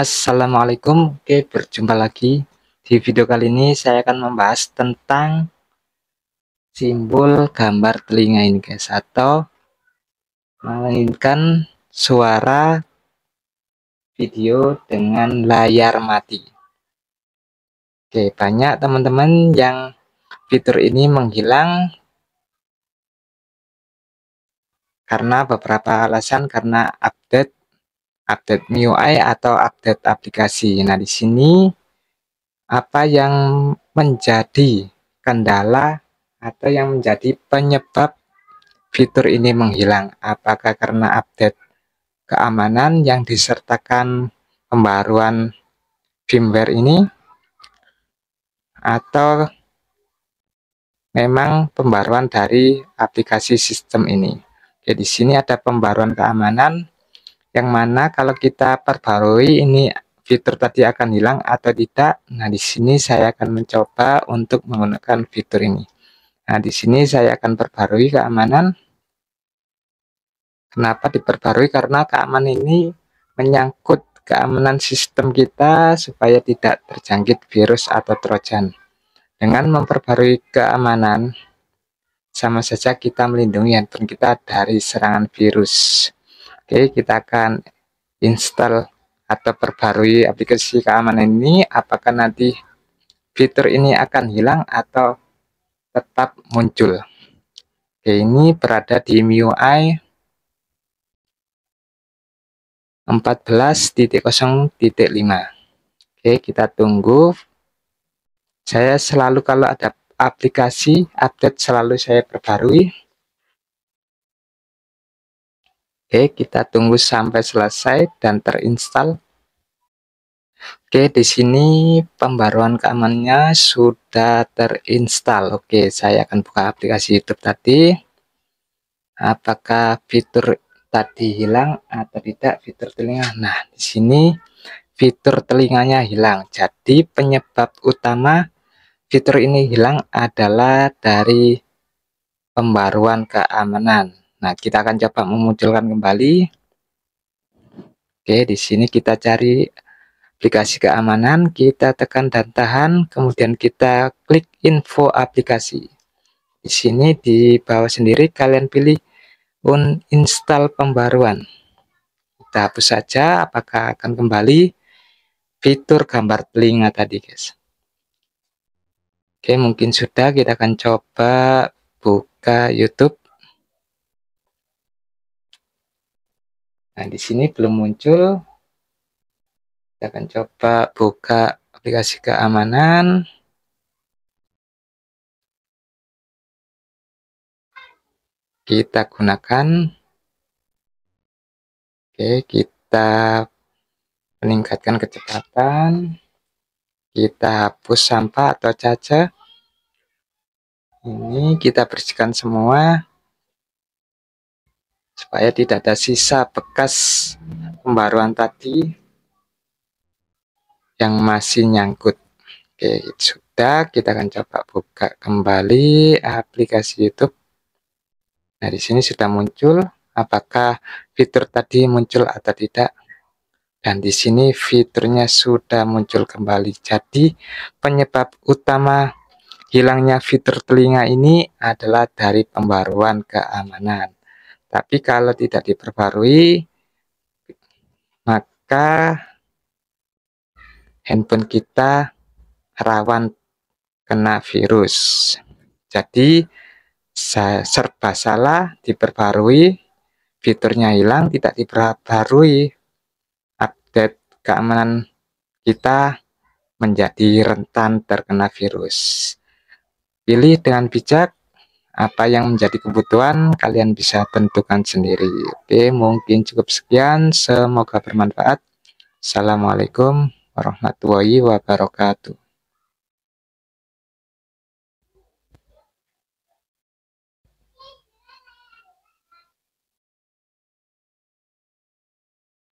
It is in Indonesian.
Assalamualaikum Oke berjumpa lagi di video kali ini saya akan membahas tentang simbol gambar telinga ini guys atau melainkan suara video dengan layar mati Oke banyak teman-teman yang fitur ini menghilang karena beberapa alasan karena update update MIUI atau update aplikasi. Nah, di sini apa yang menjadi kendala atau yang menjadi penyebab fitur ini menghilang? Apakah karena update keamanan yang disertakan pembaruan firmware ini atau memang pembaruan dari aplikasi sistem ini? Jadi di sini ada pembaruan keamanan yang mana kalau kita perbarui ini fitur tadi akan hilang atau tidak. Nah, di sini saya akan mencoba untuk menggunakan fitur ini. Nah, di sini saya akan perbarui keamanan. Kenapa diperbarui? Karena keamanan ini menyangkut keamanan sistem kita supaya tidak terjangkit virus atau trojan. Dengan memperbarui keamanan, sama saja kita melindungi handphone kita dari serangan virus. Oke, kita akan install atau perbarui aplikasi keamanan ini. Apakah nanti fitur ini akan hilang atau tetap muncul? Oke, ini berada di MIUI 14.0.5. Oke, kita tunggu. Saya selalu kalau ada aplikasi update selalu saya perbarui. Oke, kita tunggu sampai selesai dan terinstall. Oke, di sini pembaruan keamanannya sudah terinstall. Oke, saya akan buka aplikasi YouTube tadi. Apakah fitur tadi hilang atau tidak fitur telinga? Nah, di sini fitur telinganya hilang. Jadi penyebab utama fitur ini hilang adalah dari pembaruan keamanan. Nah, kita akan coba memunculkan kembali. Oke, di sini kita cari aplikasi keamanan, kita tekan dan tahan, kemudian kita klik info aplikasi. Di sini di bawah sendiri kalian pilih uninstall pembaruan. Kita hapus saja, apakah akan kembali fitur gambar telinga tadi, guys. Oke, mungkin sudah kita akan coba buka YouTube. Nah, di sini belum muncul. Kita akan coba buka aplikasi keamanan. Kita gunakan. Oke, kita meningkatkan kecepatan. Kita hapus sampah atau caca. Ini kita bersihkan semua supaya tidak ada sisa bekas pembaruan tadi yang masih nyangkut oke sudah kita akan coba buka kembali aplikasi YouTube nah di sini sudah muncul apakah fitur tadi muncul atau tidak dan di sini fiturnya sudah muncul kembali jadi penyebab utama hilangnya fitur telinga ini adalah dari pembaruan keamanan tapi kalau tidak diperbarui, maka handphone kita rawan kena virus. Jadi serba salah diperbarui, fiturnya hilang tidak diperbarui, update keamanan kita menjadi rentan terkena virus. Pilih dengan bijak apa yang menjadi kebutuhan kalian bisa tentukan sendiri oke mungkin cukup sekian semoga bermanfaat assalamualaikum warahmatullahi wabarakatuh